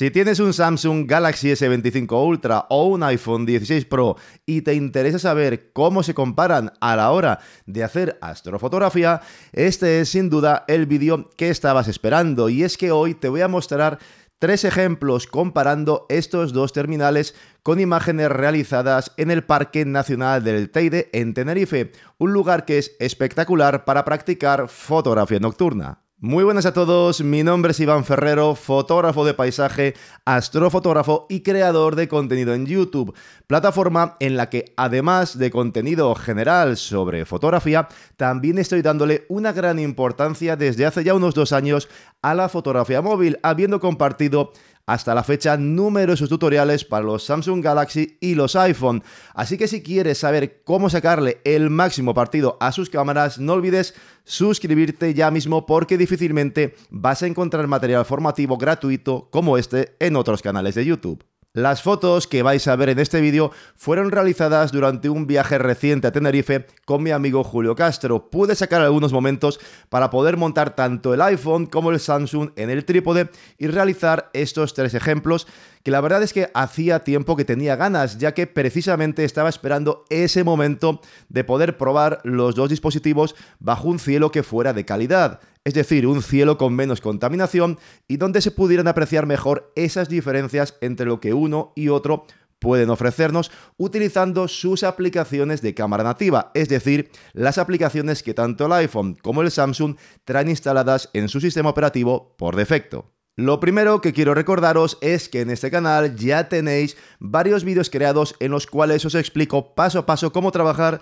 Si tienes un Samsung Galaxy S25 Ultra o un iPhone 16 Pro y te interesa saber cómo se comparan a la hora de hacer astrofotografía, este es sin duda el vídeo que estabas esperando y es que hoy te voy a mostrar tres ejemplos comparando estos dos terminales con imágenes realizadas en el Parque Nacional del Teide en Tenerife, un lugar que es espectacular para practicar fotografía nocturna. Muy buenas a todos, mi nombre es Iván Ferrero, fotógrafo de paisaje, astrofotógrafo y creador de contenido en YouTube, plataforma en la que además de contenido general sobre fotografía, también estoy dándole una gran importancia desde hace ya unos dos años a la fotografía móvil, habiendo compartido hasta la fecha numerosos tutoriales para los Samsung Galaxy y los iPhone. Así que si quieres saber cómo sacarle el máximo partido a sus cámaras, no olvides suscribirte ya mismo porque difícilmente vas a encontrar material formativo gratuito como este en otros canales de YouTube. Las fotos que vais a ver en este vídeo fueron realizadas durante un viaje reciente a Tenerife con mi amigo Julio Castro. Pude sacar algunos momentos para poder montar tanto el iPhone como el Samsung en el trípode y realizar estos tres ejemplos que la verdad es que hacía tiempo que tenía ganas, ya que precisamente estaba esperando ese momento de poder probar los dos dispositivos bajo un cielo que fuera de calidad es decir, un cielo con menos contaminación y donde se pudieran apreciar mejor esas diferencias entre lo que uno y otro pueden ofrecernos utilizando sus aplicaciones de cámara nativa, es decir, las aplicaciones que tanto el iPhone como el Samsung traen instaladas en su sistema operativo por defecto. Lo primero que quiero recordaros es que en este canal ya tenéis varios vídeos creados en los cuales os explico paso a paso cómo trabajar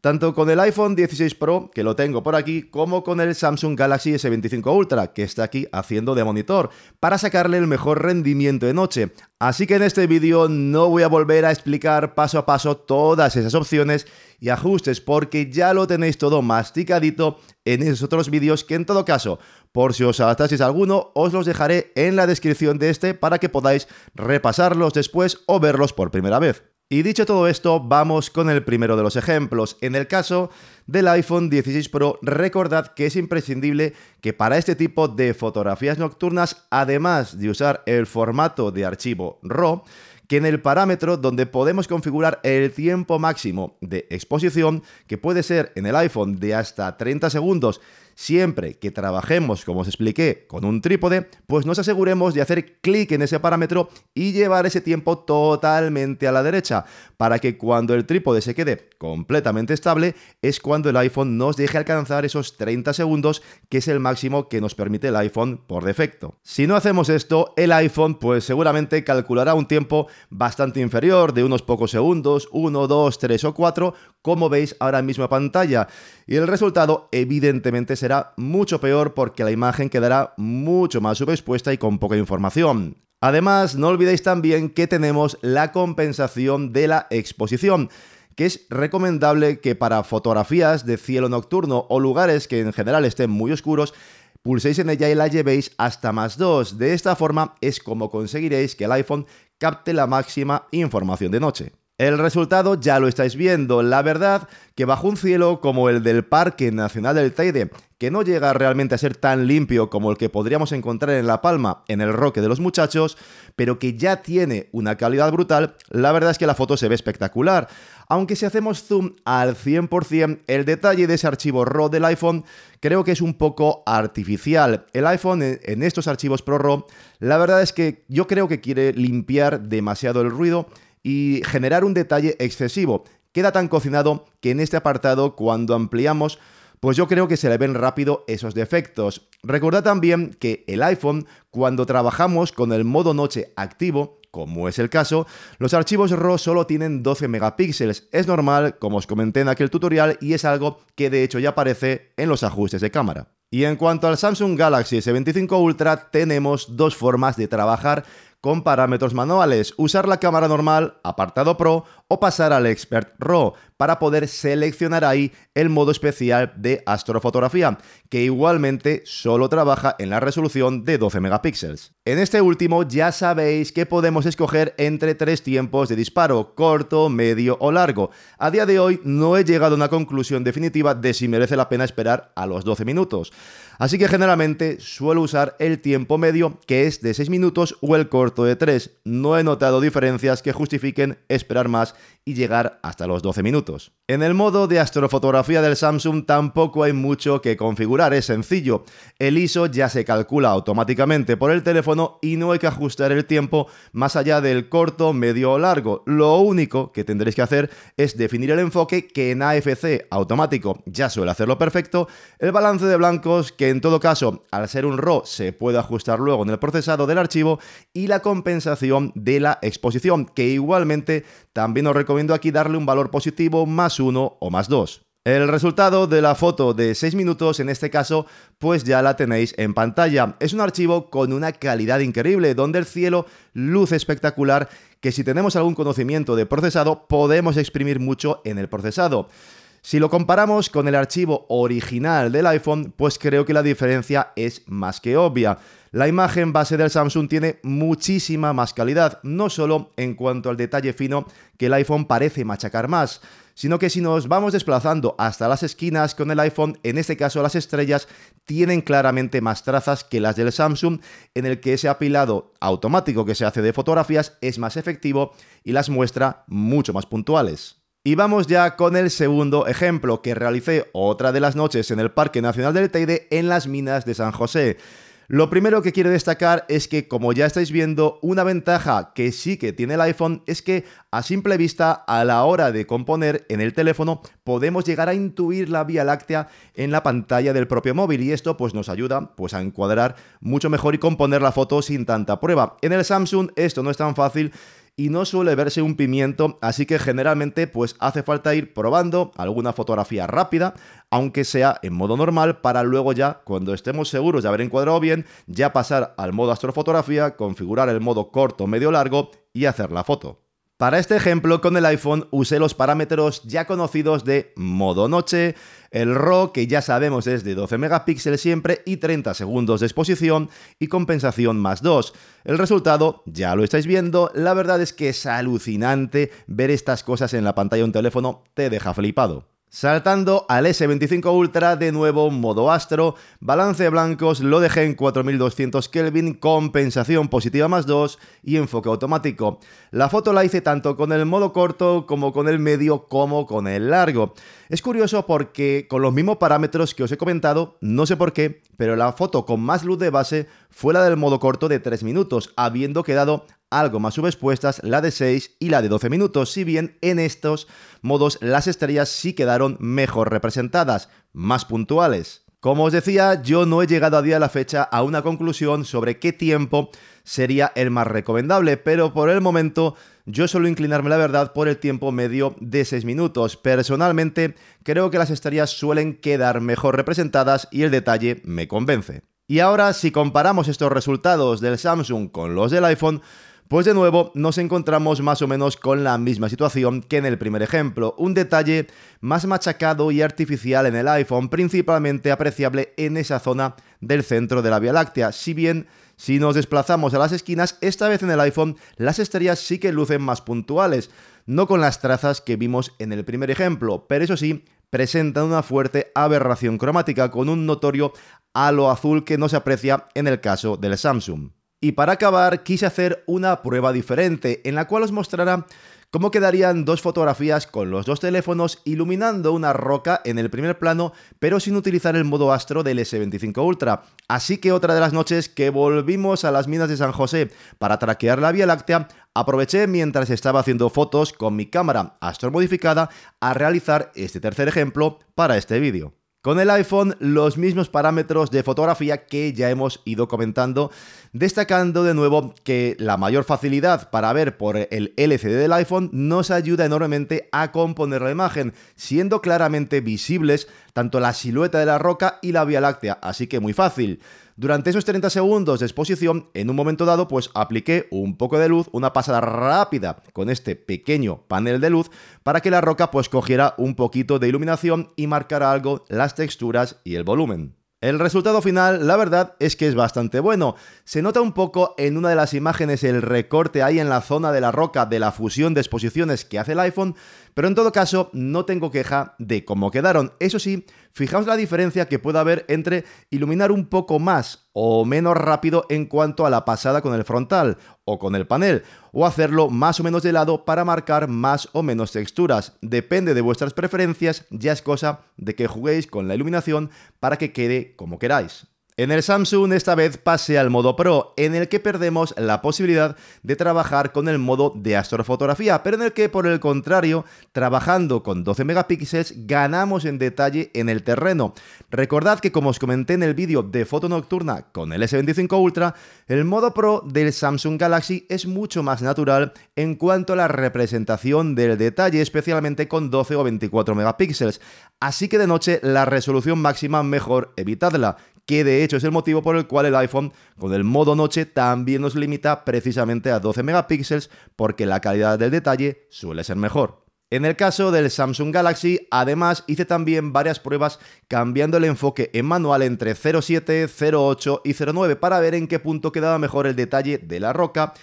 tanto con el iPhone 16 Pro, que lo tengo por aquí, como con el Samsung Galaxy S25 Ultra, que está aquí haciendo de monitor, para sacarle el mejor rendimiento de noche. Así que en este vídeo no voy a volver a explicar paso a paso todas esas opciones y ajustes porque ya lo tenéis todo masticadito en esos otros vídeos que en todo caso, por si os adaptasteis alguno, os los dejaré en la descripción de este para que podáis repasarlos después o verlos por primera vez. Y dicho todo esto, vamos con el primero de los ejemplos. En el caso del iPhone 16 Pro, recordad que es imprescindible que para este tipo de fotografías nocturnas, además de usar el formato de archivo RAW, que en el parámetro donde podemos configurar el tiempo máximo de exposición, que puede ser en el iPhone de hasta 30 segundos Siempre que trabajemos, como os expliqué, con un trípode, pues nos aseguremos de hacer clic en ese parámetro y llevar ese tiempo totalmente a la derecha, para que cuando el trípode se quede completamente estable, es cuando el iPhone nos deje alcanzar esos 30 segundos, que es el máximo que nos permite el iPhone por defecto. Si no hacemos esto, el iPhone pues seguramente calculará un tiempo bastante inferior, de unos pocos segundos, 1, 2, 3 o 4, como veis ahora mismo en pantalla. Y el resultado evidentemente será mucho peor porque la imagen quedará mucho más subexpuesta y con poca información. Además, no olvidéis también que tenemos la compensación de la exposición que es recomendable que para fotografías de cielo nocturno o lugares que en general estén muy oscuros, pulséis en ella y la llevéis hasta más 2. De esta forma es como conseguiréis que el iPhone capte la máxima información de noche. El resultado ya lo estáis viendo. La verdad que bajo un cielo como el del Parque Nacional del Teide, que no llega realmente a ser tan limpio como el que podríamos encontrar en La Palma, en el Roque de los Muchachos, pero que ya tiene una calidad brutal, la verdad es que la foto se ve espectacular. Aunque si hacemos zoom al 100%, el detalle de ese archivo RAW del iPhone creo que es un poco artificial. El iPhone en estos archivos Pro la verdad es que yo creo que quiere limpiar demasiado el ruido y generar un detalle excesivo. Queda tan cocinado que en este apartado, cuando ampliamos, pues yo creo que se le ven rápido esos defectos. Recordad también que el iPhone, cuando trabajamos con el modo noche activo, como es el caso, los archivos RAW solo tienen 12 megapíxeles. Es normal, como os comenté en aquel tutorial, y es algo que de hecho ya aparece en los ajustes de cámara. Y en cuanto al Samsung Galaxy S25 Ultra, tenemos dos formas de trabajar con parámetros manuales, usar la cámara normal, apartado Pro o pasar al Expert RAW para poder seleccionar ahí el modo especial de astrofotografía, que igualmente solo trabaja en la resolución de 12 megapíxeles. En este último ya sabéis que podemos escoger entre tres tiempos de disparo, corto, medio o largo. A día de hoy no he llegado a una conclusión definitiva de si merece la pena esperar a los 12 minutos. Así que generalmente suelo usar el tiempo medio, que es de 6 minutos, o el corto de 3. No he notado diferencias que justifiquen esperar más y llegar hasta los 12 minutos. En el modo de astrofotografía del Samsung tampoco hay mucho que configurar, es sencillo. El ISO ya se calcula automáticamente por el teléfono y no hay que ajustar el tiempo más allá del corto, medio o largo. Lo único que tendréis que hacer es definir el enfoque que en AFC automático ya suele hacerlo perfecto, el balance de blancos que en todo caso, al ser un RAW, se puede ajustar luego en el procesado del archivo y la compensación de la exposición, que igualmente también os recomiendo aquí darle un valor positivo más uno o más dos. El resultado de la foto de 6 minutos en este caso pues ya la tenéis en pantalla. Es un archivo con una calidad increíble donde el cielo luce espectacular que si tenemos algún conocimiento de procesado podemos exprimir mucho en el procesado. Si lo comparamos con el archivo original del iPhone, pues creo que la diferencia es más que obvia. La imagen base del Samsung tiene muchísima más calidad, no solo en cuanto al detalle fino que el iPhone parece machacar más, sino que si nos vamos desplazando hasta las esquinas con el iPhone, en este caso las estrellas tienen claramente más trazas que las del Samsung, en el que ese apilado automático que se hace de fotografías es más efectivo y las muestra mucho más puntuales. Y vamos ya con el segundo ejemplo que realicé otra de las noches en el Parque Nacional del Teide en las minas de San José. Lo primero que quiero destacar es que, como ya estáis viendo, una ventaja que sí que tiene el iPhone es que a simple vista, a la hora de componer en el teléfono, podemos llegar a intuir la Vía Láctea en la pantalla del propio móvil y esto pues nos ayuda pues a encuadrar mucho mejor y componer la foto sin tanta prueba. En el Samsung esto no es tan fácil y no suele verse un pimiento, así que generalmente pues hace falta ir probando alguna fotografía rápida, aunque sea en modo normal, para luego ya, cuando estemos seguros de haber encuadrado bien, ya pasar al modo astrofotografía, configurar el modo corto, medio, largo y hacer la foto. Para este ejemplo, con el iPhone usé los parámetros ya conocidos de modo noche, el RAW, que ya sabemos es de 12 megapíxeles siempre, y 30 segundos de exposición y compensación más 2. El resultado ya lo estáis viendo, la verdad es que es alucinante ver estas cosas en la pantalla de un teléfono, te deja flipado. Saltando al S25 Ultra, de nuevo modo astro, balance de blancos, lo dejé en 4200 Kelvin, compensación positiva más 2 y enfoque automático. La foto la hice tanto con el modo corto como con el medio como con el largo. Es curioso porque con los mismos parámetros que os he comentado, no sé por qué, pero la foto con más luz de base fue la del modo corto de 3 minutos, habiendo quedado algo más subexpuestas la de 6 y la de 12 minutos, si bien en estos modos las estrellas sí quedaron mejor representadas, más puntuales. Como os decía, yo no he llegado a día de la fecha a una conclusión sobre qué tiempo sería el más recomendable, pero por el momento yo suelo inclinarme la verdad por el tiempo medio de 6 minutos. Personalmente, creo que las estrellas suelen quedar mejor representadas y el detalle me convence. Y ahora, si comparamos estos resultados del Samsung con los del iPhone, pues de nuevo nos encontramos más o menos con la misma situación que en el primer ejemplo, un detalle más machacado y artificial en el iPhone, principalmente apreciable en esa zona del centro de la Vía Láctea, si bien si nos desplazamos a las esquinas, esta vez en el iPhone las estrellas sí que lucen más puntuales, no con las trazas que vimos en el primer ejemplo, pero eso sí, presentan una fuerte aberración cromática con un notorio halo azul que no se aprecia en el caso del Samsung. Y para acabar, quise hacer una prueba diferente, en la cual os mostrará cómo quedarían dos fotografías con los dos teléfonos iluminando una roca en el primer plano, pero sin utilizar el modo astro del S25 Ultra. Así que otra de las noches que volvimos a las minas de San José para traquear la Vía Láctea, aproveché mientras estaba haciendo fotos con mi cámara astro modificada a realizar este tercer ejemplo para este vídeo. Con el iPhone los mismos parámetros de fotografía que ya hemos ido comentando, destacando de nuevo que la mayor facilidad para ver por el LCD del iPhone nos ayuda enormemente a componer la imagen, siendo claramente visibles tanto la silueta de la roca y la Vía Láctea, así que muy fácil. Durante esos 30 segundos de exposición, en un momento dado, pues apliqué un poco de luz, una pasada rápida con este pequeño panel de luz para que la roca pues cogiera un poquito de iluminación y marcara algo las texturas y el volumen. El resultado final, la verdad, es que es bastante bueno. Se nota un poco en una de las imágenes el recorte ahí en la zona de la roca de la fusión de exposiciones que hace el iPhone, pero en todo caso, no tengo queja de cómo quedaron. Eso sí, fijaos la diferencia que puede haber entre iluminar un poco más o menos rápido en cuanto a la pasada con el frontal o con el panel, o hacerlo más o menos de lado para marcar más o menos texturas. Depende de vuestras preferencias, ya es cosa de que juguéis con la iluminación para que quede como queráis. En el Samsung esta vez pase al modo Pro, en el que perdemos la posibilidad de trabajar con el modo de astrofotografía, pero en el que por el contrario, trabajando con 12 megapíxeles, ganamos en detalle en el terreno. Recordad que como os comenté en el vídeo de foto nocturna con el S25 Ultra, el modo Pro del Samsung Galaxy es mucho más natural en cuanto a la representación del detalle, especialmente con 12 o 24 megapíxeles. Así que de noche la resolución máxima mejor evitadla, que de hecho es el motivo por el cual el iPhone con el modo noche también nos limita precisamente a 12 megapíxeles porque la calidad del detalle suele ser mejor. En el caso del Samsung Galaxy, además hice también varias pruebas cambiando el enfoque en manual entre 0.7, 0.8 y 0.9 para ver en qué punto quedaba mejor el detalle de la roca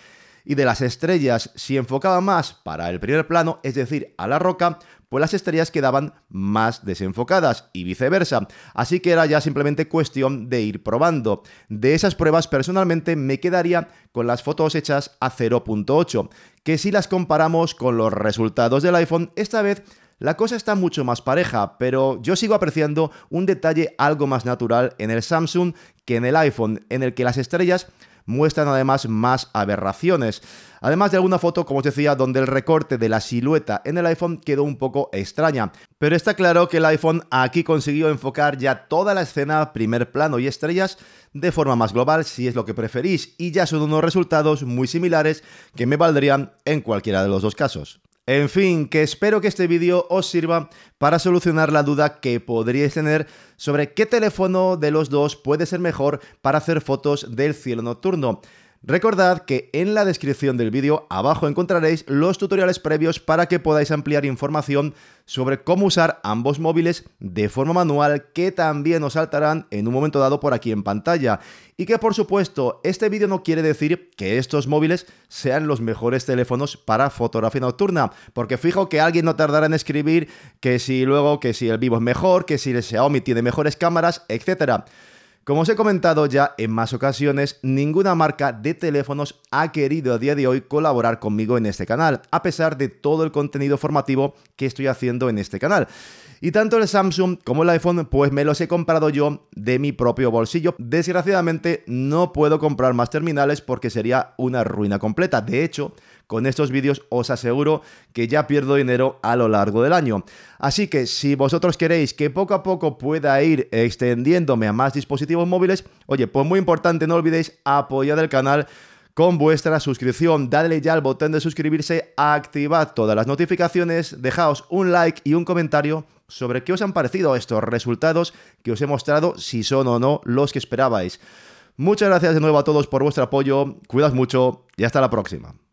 y de las estrellas, si enfocaba más para el primer plano, es decir, a la roca, pues las estrellas quedaban más desenfocadas y viceversa. Así que era ya simplemente cuestión de ir probando. De esas pruebas personalmente me quedaría con las fotos hechas a 0.8, que si las comparamos con los resultados del iPhone, esta vez la cosa está mucho más pareja, pero yo sigo apreciando un detalle algo más natural en el Samsung que en el iPhone, en el que las estrellas muestran además más aberraciones. Además de alguna foto, como os decía, donde el recorte de la silueta en el iPhone quedó un poco extraña. Pero está claro que el iPhone aquí consiguió enfocar ya toda la escena, primer plano y estrellas de forma más global si es lo que preferís y ya son unos resultados muy similares que me valdrían en cualquiera de los dos casos. En fin, que espero que este vídeo os sirva para solucionar la duda que podríais tener sobre qué teléfono de los dos puede ser mejor para hacer fotos del cielo nocturno. Recordad que en la descripción del vídeo abajo encontraréis los tutoriales previos para que podáis ampliar información sobre cómo usar ambos móviles de forma manual que también os saltarán en un momento dado por aquí en pantalla. Y que por supuesto, este vídeo no quiere decir que estos móviles sean los mejores teléfonos para fotografía nocturna, porque fijo que alguien no tardará en escribir que si luego, que si el Vivo es mejor, que si el Xiaomi tiene mejores cámaras, etcétera. Como os he comentado ya en más ocasiones, ninguna marca de teléfonos ha querido a día de hoy colaborar conmigo en este canal, a pesar de todo el contenido formativo que estoy haciendo en este canal. Y tanto el Samsung como el iPhone, pues me los he comprado yo de mi propio bolsillo. Desgraciadamente no puedo comprar más terminales porque sería una ruina completa. De hecho, con estos vídeos os aseguro que ya pierdo dinero a lo largo del año. Así que si vosotros queréis que poco a poco pueda ir extendiéndome a más dispositivos móviles, oye, pues muy importante, no olvidéis apoyar el canal con vuestra suscripción. Dadle ya al botón de suscribirse, activad todas las notificaciones, dejaos un like y un comentario sobre qué os han parecido estos resultados que os he mostrado, si son o no los que esperabais. Muchas gracias de nuevo a todos por vuestro apoyo, cuidad mucho y hasta la próxima.